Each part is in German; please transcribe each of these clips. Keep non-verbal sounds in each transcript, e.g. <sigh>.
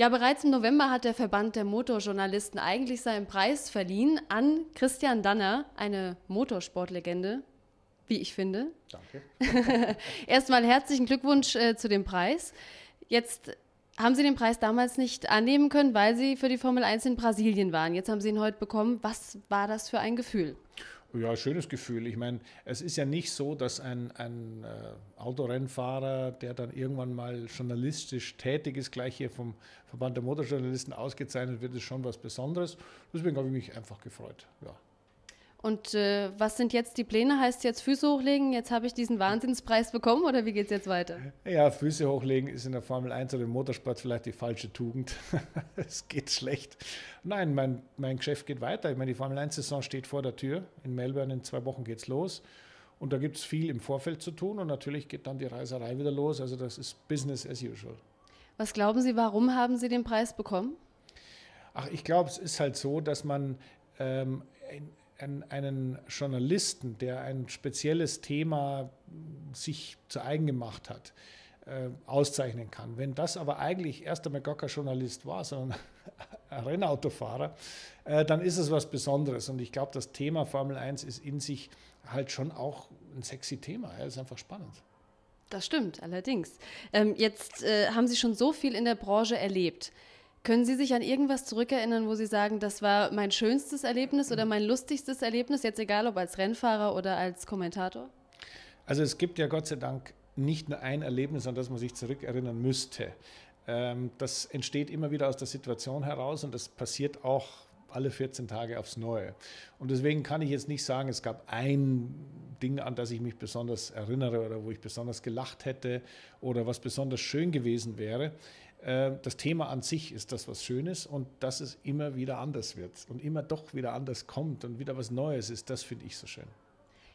Ja, bereits im November hat der Verband der Motorjournalisten eigentlich seinen Preis verliehen an Christian Danner, eine Motorsportlegende, wie ich finde. Danke. <laughs> Erstmal herzlichen Glückwunsch äh, zu dem Preis. Jetzt haben Sie den Preis damals nicht annehmen können, weil Sie für die Formel 1 in Brasilien waren. Jetzt haben Sie ihn heute bekommen. Was war das für ein Gefühl? Ja, schönes Gefühl. Ich meine, es ist ja nicht so, dass ein, ein äh, Autorennfahrer, der dann irgendwann mal journalistisch tätig ist, gleich hier vom Verband der Motorjournalisten ausgezeichnet wird, ist schon was Besonderes. Deswegen habe ich mich einfach gefreut. Ja. Und äh, was sind jetzt die Pläne? Heißt jetzt Füße hochlegen? Jetzt habe ich diesen Wahnsinnspreis bekommen oder wie geht es jetzt weiter? Ja, Füße hochlegen ist in der Formel 1 oder im Motorsport vielleicht die falsche Tugend. <laughs> es geht schlecht. Nein, mein, mein Geschäft geht weiter. Ich meine, die Formel 1-Saison steht vor der Tür. In Melbourne in zwei Wochen geht es los. Und da gibt es viel im Vorfeld zu tun und natürlich geht dann die Reiserei wieder los. Also das ist Business as usual. Was glauben Sie, warum haben Sie den Preis bekommen? Ach, ich glaube, es ist halt so, dass man ähm, einen, Journalisten, der ein spezielles Thema sich zu eigen gemacht hat, äh, auszeichnen kann. Wenn das aber eigentlich erst einmal gar kein Journalist war, sondern <laughs> ein Rennautofahrer, äh, dann ist es was Besonderes. Und ich glaube, das Thema Formel 1 ist in sich halt schon auch ein sexy Thema. Es ist einfach spannend. Das stimmt, allerdings. Ähm, jetzt äh, haben Sie schon so viel in der Branche erlebt. Können Sie sich an irgendwas zurückerinnern, wo Sie sagen, das war mein schönstes Erlebnis oder mein lustigstes Erlebnis, jetzt egal ob als Rennfahrer oder als Kommentator? Also es gibt ja Gott sei Dank nicht nur ein Erlebnis, an das man sich zurückerinnern müsste. Ähm, das entsteht immer wieder aus der Situation heraus und das passiert auch alle 14 Tage aufs Neue. Und deswegen kann ich jetzt nicht sagen, es gab ein Ding, an das ich mich besonders erinnere oder wo ich besonders gelacht hätte oder was besonders schön gewesen wäre. Äh, das Thema an sich ist das, was Schönes und dass es immer wieder anders wird und immer doch wieder anders kommt und wieder was Neues ist, das finde ich so schön.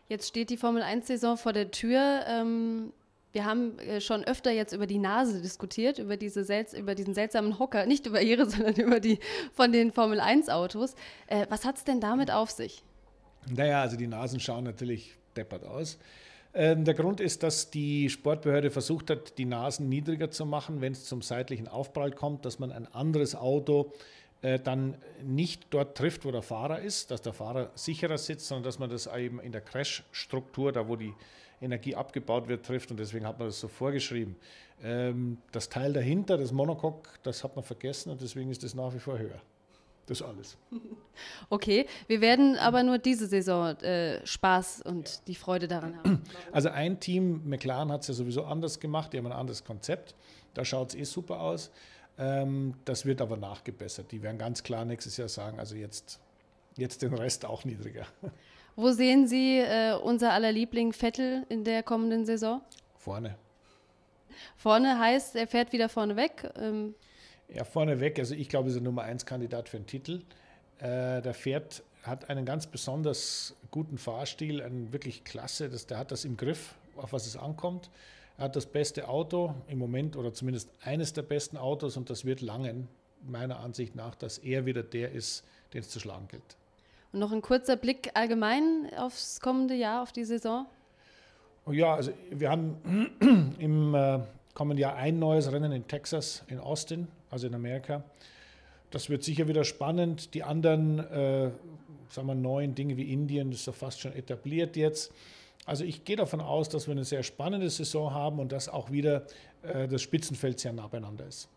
Jetzt steht die Formel 1-Saison vor der Tür. Ähm wir haben äh, schon öfter jetzt über die Nase diskutiert, über, diese Selz über diesen seltsamen Hocker, <laughs> nicht über ihre, sondern über die von den Formel 1-Autos. Äh, was hat es denn damit auf sich? Naja, also die Nasen schauen natürlich deppert aus. Ähm, der Grund ist, dass die Sportbehörde versucht hat, die Nasen niedriger zu machen, wenn es zum seitlichen Aufprall kommt, dass man ein anderes Auto äh, dann nicht dort trifft, wo der Fahrer ist, dass der Fahrer sicherer sitzt, sondern dass man das eben in der Crash-Struktur, da wo die Energie abgebaut wird, trifft. Und deswegen hat man das so vorgeschrieben. Ähm, das Teil dahinter, das Monocoque, das hat man vergessen und deswegen ist das nach wie vor höher. Das alles. <laughs> Okay, wir werden aber nur diese Saison äh, Spaß und ja. die Freude daran haben. <clears throat> Also ein Team, McLaren hat es ja sowieso anders gemacht, die haben ein anderes Konzept. Da schaut es eh super aus. Ähm, das wird aber nachgebessert. Die werden ganz klar nächstes Jahr sagen, also jetzt, jetzt den Rest auch niedriger. <laughs> Wo sehen Sie äh, unser aller Liebling Vettel in der kommenden Saison? Vorne. Vorne heißt, er fährt wieder vorne weg. Ähm ja, vorneweg, also ich glaube, er ist der Nummer 1 Kandidat für den Titel. Äh, der fährt, hat einen ganz besonders guten Fahrstil, einen wirklich klasse, das, der hat das im Griff, auf was es ankommt. Er hat das beste Auto im Moment oder zumindest eines der besten Autos und das wird langen, meiner Ansicht nach, dass er wieder der ist, den es zu schlagen gilt. Und noch ein kurzer Blick allgemein aufs kommende Jahr, auf die Saison? Oh ja, also wir haben <clears throat> im äh, kommen ja ein neues Rennen in Texas, in Austin, also in Amerika. Das wird sicher wieder spannend. Die anderen, äh, sagen wir, neuen Dinge wie Indien, das ist ja fast schon etabliert jetzt. Also ich gehe davon aus, dass wir eine sehr spannende Saison haben und dass auch wieder äh, das Spitzenfeld sehr nah beieinander ist.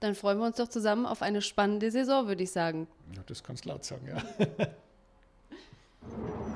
Dann freuen wir uns doch zusammen auf eine spannende Saison, würde ich sagen. Ja, das kannst du laut sagen, ja. <laughs>